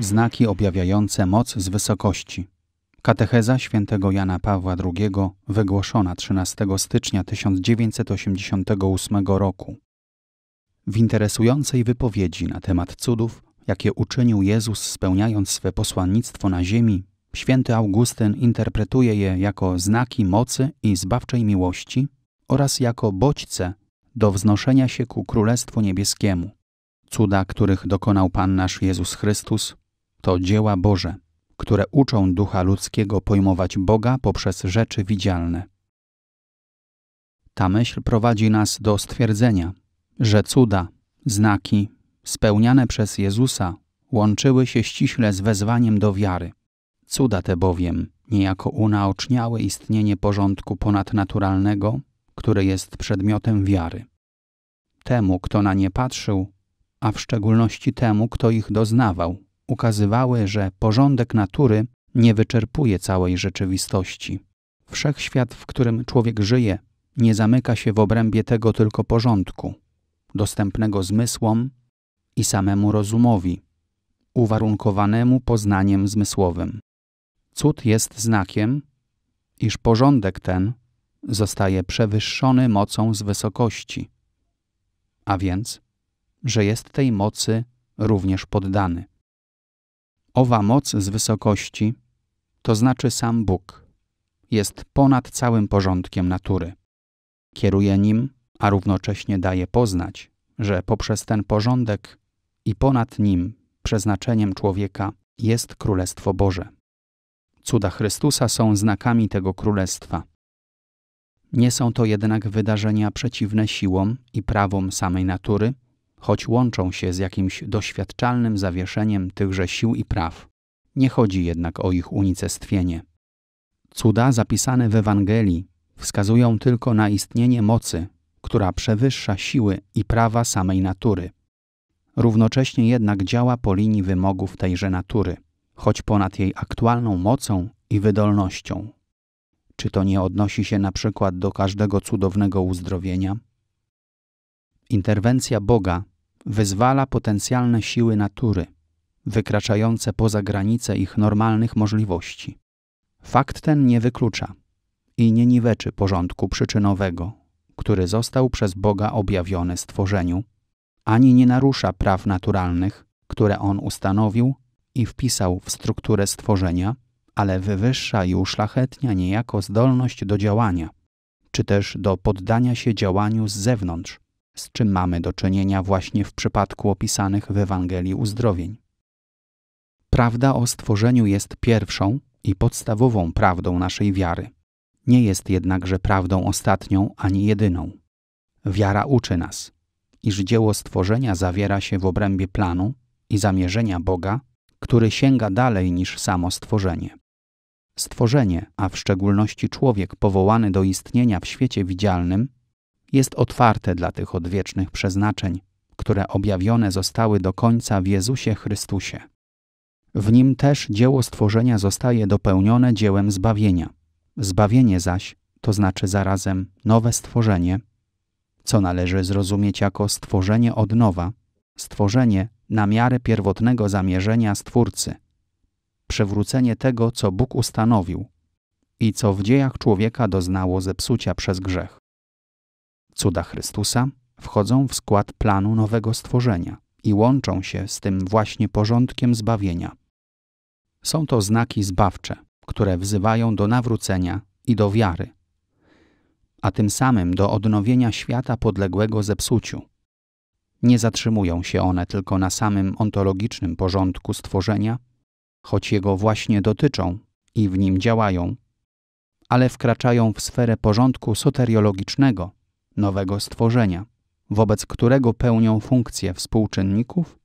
Znaki objawiające moc z wysokości. Katecheza świętego Jana Pawła II wygłoszona 13 stycznia 1988 roku. W interesującej wypowiedzi na temat cudów, jakie uczynił Jezus spełniając swe posłannictwo na ziemi, święty Augustyn interpretuje je jako znaki mocy i zbawczej miłości oraz jako bodźce do wznoszenia się ku Królestwu Niebieskiemu. Cuda, których dokonał Pan nasz Jezus Chrystus, to dzieła Boże, które uczą ducha ludzkiego pojmować Boga poprzez rzeczy widzialne. Ta myśl prowadzi nas do stwierdzenia, że cuda, znaki spełniane przez Jezusa łączyły się ściśle z wezwaniem do wiary. Cuda te bowiem niejako unaoczniały istnienie porządku ponadnaturalnego, który jest przedmiotem wiary. Temu, kto na nie patrzył, a w szczególności temu, kto ich doznawał, ukazywały, że porządek natury nie wyczerpuje całej rzeczywistości. Wszechświat, w którym człowiek żyje, nie zamyka się w obrębie tego tylko porządku, dostępnego zmysłom i samemu rozumowi, uwarunkowanemu poznaniem zmysłowym. Cud jest znakiem, iż porządek ten zostaje przewyższony mocą z wysokości, a więc, że jest tej mocy również poddany. Owa moc z wysokości, to znaczy sam Bóg, jest ponad całym porządkiem natury. Kieruje nim, a równocześnie daje poznać, że poprzez ten porządek i ponad nim przeznaczeniem człowieka jest Królestwo Boże. Cuda Chrystusa są znakami tego królestwa. Nie są to jednak wydarzenia przeciwne siłom i prawom samej natury, choć łączą się z jakimś doświadczalnym zawieszeniem tychże sił i praw. Nie chodzi jednak o ich unicestwienie. Cuda zapisane w Ewangelii wskazują tylko na istnienie mocy, która przewyższa siły i prawa samej natury. Równocześnie jednak działa po linii wymogów tejże natury, choć ponad jej aktualną mocą i wydolnością. Czy to nie odnosi się na przykład do każdego cudownego uzdrowienia? Interwencja Boga wyzwala potencjalne siły natury, wykraczające poza granice ich normalnych możliwości. Fakt ten nie wyklucza i nie niweczy porządku przyczynowego, który został przez Boga objawiony stworzeniu, ani nie narusza praw naturalnych, które On ustanowił i wpisał w strukturę stworzenia, ale wywyższa i uszlachetnia niejako zdolność do działania, czy też do poddania się działaniu z zewnątrz, z czym mamy do czynienia właśnie w przypadku opisanych w Ewangelii uzdrowień. Prawda o stworzeniu jest pierwszą i podstawową prawdą naszej wiary. Nie jest jednakże prawdą ostatnią ani jedyną. Wiara uczy nas, iż dzieło stworzenia zawiera się w obrębie planu i zamierzenia Boga, który sięga dalej niż samo stworzenie. Stworzenie, a w szczególności człowiek powołany do istnienia w świecie widzialnym, jest otwarte dla tych odwiecznych przeznaczeń, które objawione zostały do końca w Jezusie Chrystusie. W nim też dzieło stworzenia zostaje dopełnione dziełem zbawienia. Zbawienie zaś to znaczy zarazem nowe stworzenie, co należy zrozumieć jako stworzenie od nowa, stworzenie na miarę pierwotnego zamierzenia Stwórcy, przywrócenie tego, co Bóg ustanowił i co w dziejach człowieka doznało zepsucia przez grzech. Cuda Chrystusa wchodzą w skład planu nowego stworzenia i łączą się z tym właśnie porządkiem zbawienia. Są to znaki zbawcze, które wzywają do nawrócenia i do wiary, a tym samym do odnowienia świata podległego zepsuciu. Nie zatrzymują się one tylko na samym ontologicznym porządku stworzenia, choć jego właśnie dotyczą i w nim działają, ale wkraczają w sferę porządku soteriologicznego, nowego stworzenia, wobec którego pełnią funkcję współczynników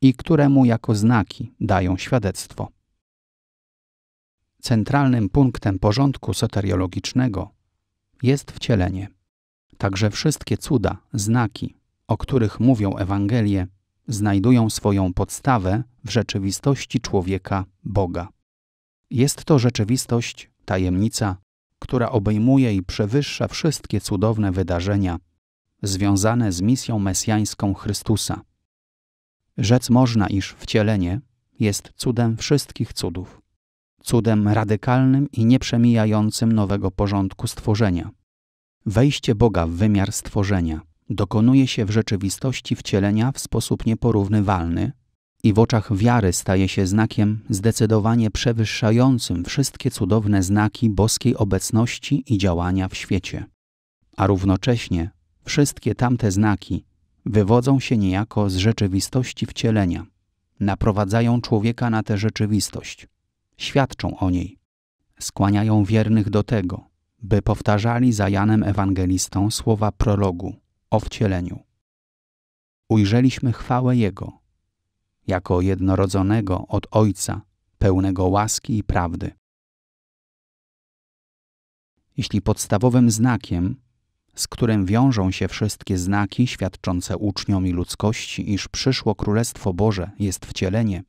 i któremu jako znaki dają świadectwo. Centralnym punktem porządku soteriologicznego jest wcielenie. Także wszystkie cuda, znaki, o których mówią Ewangelie, znajdują swoją podstawę w rzeczywistości człowieka Boga. Jest to rzeczywistość, tajemnica, która obejmuje i przewyższa wszystkie cudowne wydarzenia związane z misją mesjańską Chrystusa. Rzec można, iż wcielenie jest cudem wszystkich cudów, cudem radykalnym i nieprzemijającym nowego porządku stworzenia. Wejście Boga w wymiar stworzenia dokonuje się w rzeczywistości wcielenia w sposób nieporównywalny i w oczach wiary staje się znakiem zdecydowanie przewyższającym wszystkie cudowne znaki boskiej obecności i działania w świecie. A równocześnie wszystkie tamte znaki wywodzą się niejako z rzeczywistości wcielenia, naprowadzają człowieka na tę rzeczywistość, świadczą o niej, skłaniają wiernych do tego, by powtarzali za Janem Ewangelistą słowa prologu o wcieleniu. Ujrzeliśmy chwałę Jego – jako jednorodzonego od Ojca, pełnego łaski i prawdy. Jeśli podstawowym znakiem, z którym wiążą się wszystkie znaki świadczące uczniom i ludzkości, iż przyszło Królestwo Boże jest wcielenie,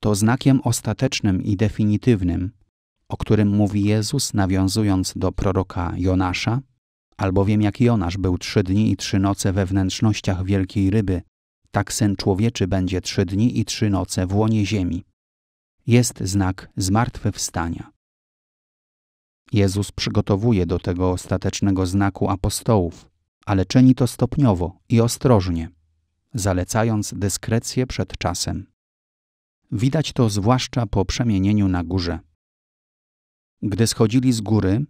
to znakiem ostatecznym i definitywnym, o którym mówi Jezus, nawiązując do proroka Jonasza, albowiem jak Jonasz był trzy dni i trzy noce we wnętrznościach wielkiej ryby, tak sen człowieczy będzie trzy dni i trzy noce w łonie ziemi. Jest znak zmartwychwstania. Jezus przygotowuje do tego ostatecznego znaku apostołów, ale czyni to stopniowo i ostrożnie, zalecając dyskrecję przed czasem. Widać to zwłaszcza po przemienieniu na górze. Gdy schodzili z góry,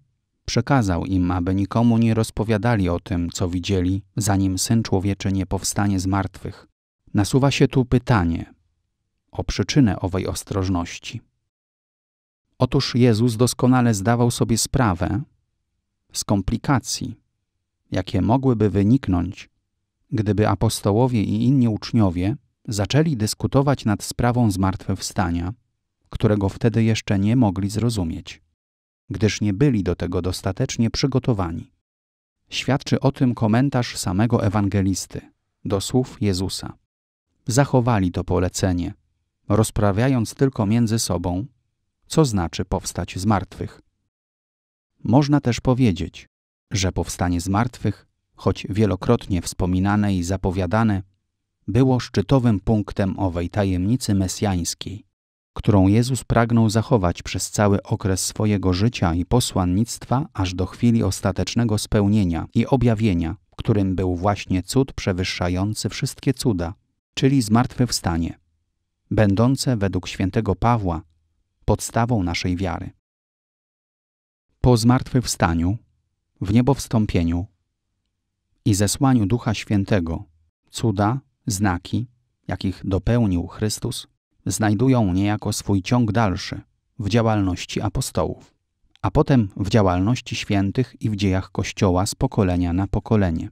przekazał im, aby nikomu nie rozpowiadali o tym, co widzieli, zanim syn człowieczy nie powstanie z martwych. Nasuwa się tu pytanie o przyczynę owej ostrożności. Otóż Jezus doskonale zdawał sobie sprawę z komplikacji, jakie mogłyby wyniknąć, gdyby apostołowie i inni uczniowie zaczęli dyskutować nad sprawą zmartwychwstania, którego wtedy jeszcze nie mogli zrozumieć, gdyż nie byli do tego dostatecznie przygotowani. Świadczy o tym komentarz samego ewangelisty do słów Jezusa zachowali to polecenie, rozprawiając tylko między sobą, co znaczy powstać z martwych. Można też powiedzieć, że powstanie z martwych, choć wielokrotnie wspominane i zapowiadane, było szczytowym punktem owej tajemnicy mesjańskiej, którą Jezus pragnął zachować przez cały okres swojego życia i posłannictwa aż do chwili ostatecznego spełnienia i objawienia, którym był właśnie cud przewyższający wszystkie cuda, czyli zmartwychwstanie, będące według świętego Pawła podstawą naszej wiary. Po zmartwychwstaniu, w niebo i zesłaniu Ducha Świętego, cuda, znaki, jakich dopełnił Chrystus, znajdują niejako swój ciąg dalszy w działalności apostołów, a potem w działalności świętych i w dziejach Kościoła z pokolenia na pokolenie.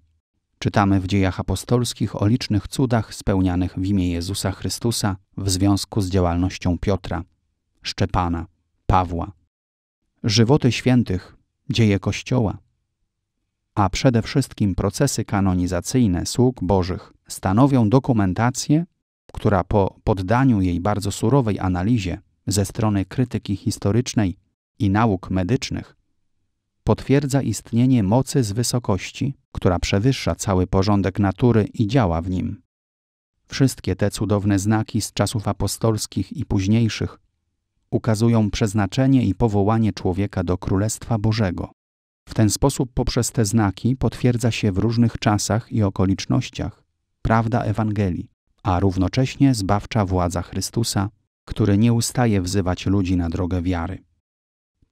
Czytamy w dziejach apostolskich o licznych cudach spełnianych w imię Jezusa Chrystusa w związku z działalnością Piotra, Szczepana, Pawła. Żywoty świętych, dzieje Kościoła, a przede wszystkim procesy kanonizacyjne sług Bożych stanowią dokumentację, która po poddaniu jej bardzo surowej analizie ze strony krytyki historycznej i nauk medycznych potwierdza istnienie mocy z wysokości, która przewyższa cały porządek natury i działa w nim. Wszystkie te cudowne znaki z czasów apostolskich i późniejszych ukazują przeznaczenie i powołanie człowieka do Królestwa Bożego. W ten sposób poprzez te znaki potwierdza się w różnych czasach i okolicznościach prawda Ewangelii, a równocześnie zbawcza władza Chrystusa, który nie ustaje wzywać ludzi na drogę wiary.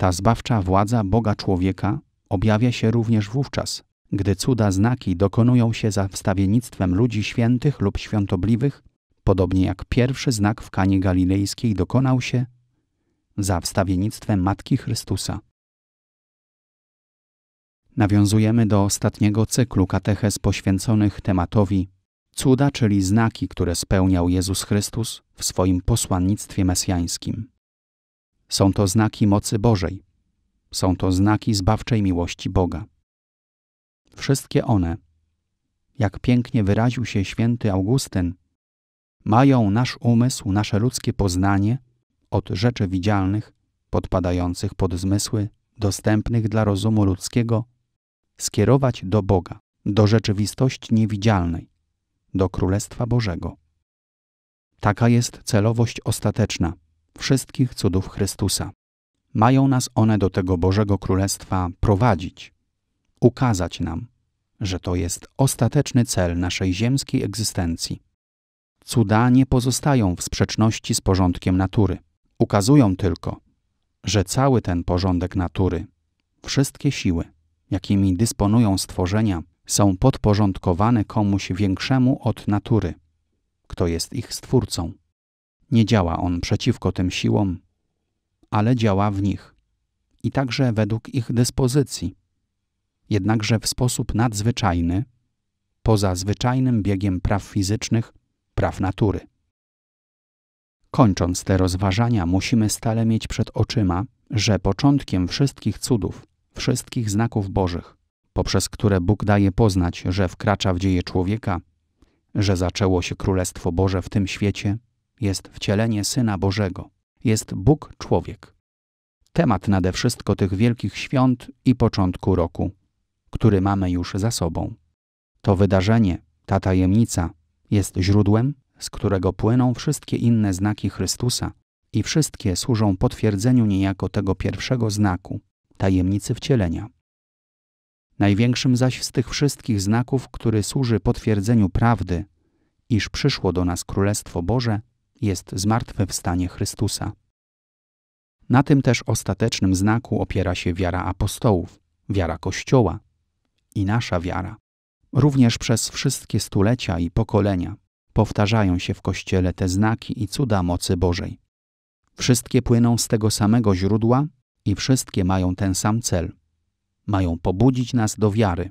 Ta zbawcza władza Boga człowieka objawia się również wówczas, gdy cuda znaki dokonują się za wstawiennictwem ludzi świętych lub świątobliwych, podobnie jak pierwszy znak w Kanie Galilejskiej dokonał się za wstawiennictwem Matki Chrystusa. Nawiązujemy do ostatniego cyklu kateches poświęconych tematowi cuda, czyli znaki, które spełniał Jezus Chrystus w swoim posłannictwie mesjańskim. Są to znaki mocy Bożej. Są to znaki zbawczej miłości Boga. Wszystkie one, jak pięknie wyraził się święty Augustyn, mają nasz umysł, nasze ludzkie poznanie od rzeczy widzialnych, podpadających pod zmysły, dostępnych dla rozumu ludzkiego, skierować do Boga, do rzeczywistości niewidzialnej, do Królestwa Bożego. Taka jest celowość ostateczna – wszystkich cudów Chrystusa. Mają nas one do tego Bożego Królestwa prowadzić, ukazać nam, że to jest ostateczny cel naszej ziemskiej egzystencji. Cuda nie pozostają w sprzeczności z porządkiem natury. Ukazują tylko, że cały ten porządek natury, wszystkie siły, jakimi dysponują stworzenia, są podporządkowane komuś większemu od natury, kto jest ich stwórcą. Nie działa on przeciwko tym siłom, ale działa w nich i także według ich dyspozycji. Jednakże w sposób nadzwyczajny, poza zwyczajnym biegiem praw fizycznych, praw natury. Kończąc te rozważania, musimy stale mieć przed oczyma, że początkiem wszystkich cudów, wszystkich znaków Bożych, poprzez które Bóg daje poznać, że wkracza w dzieje człowieka, że zaczęło się Królestwo Boże w tym świecie jest wcielenie Syna Bożego, jest Bóg człowiek. Temat nade wszystko tych wielkich świąt i początku roku, który mamy już za sobą. To wydarzenie, ta tajemnica jest źródłem, z którego płyną wszystkie inne znaki Chrystusa i wszystkie służą potwierdzeniu niejako tego pierwszego znaku, tajemnicy wcielenia. Największym zaś z tych wszystkich znaków, który służy potwierdzeniu prawdy, iż przyszło do nas Królestwo Boże, jest zmartwychwstanie Chrystusa. Na tym też ostatecznym znaku opiera się wiara apostołów, wiara Kościoła i nasza wiara. Również przez wszystkie stulecia i pokolenia powtarzają się w Kościele te znaki i cuda mocy Bożej. Wszystkie płyną z tego samego źródła i wszystkie mają ten sam cel. Mają pobudzić nas do wiary,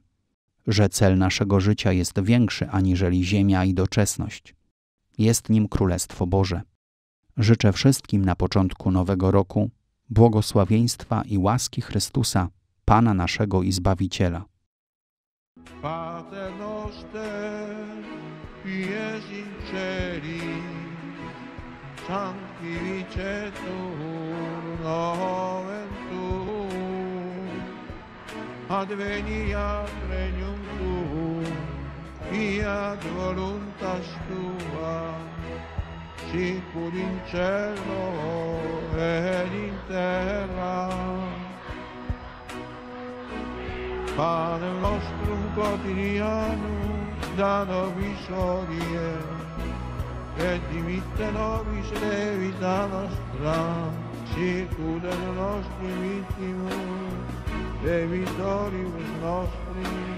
że cel naszego życia jest większy aniżeli ziemia i doczesność jest nim Królestwo Boże. Życzę wszystkim na początku nowego roku błogosławieństwa i łaski Chrystusa, Pana naszego i Zbawiciela. regnum tuum, fiat voluntas tua, sicur in cielo ed in terra. Pane nostro quotidiano, da nobis odie, e dimitte nobis levita nostra, sicur del nostri vittimo, e vittorius nostri,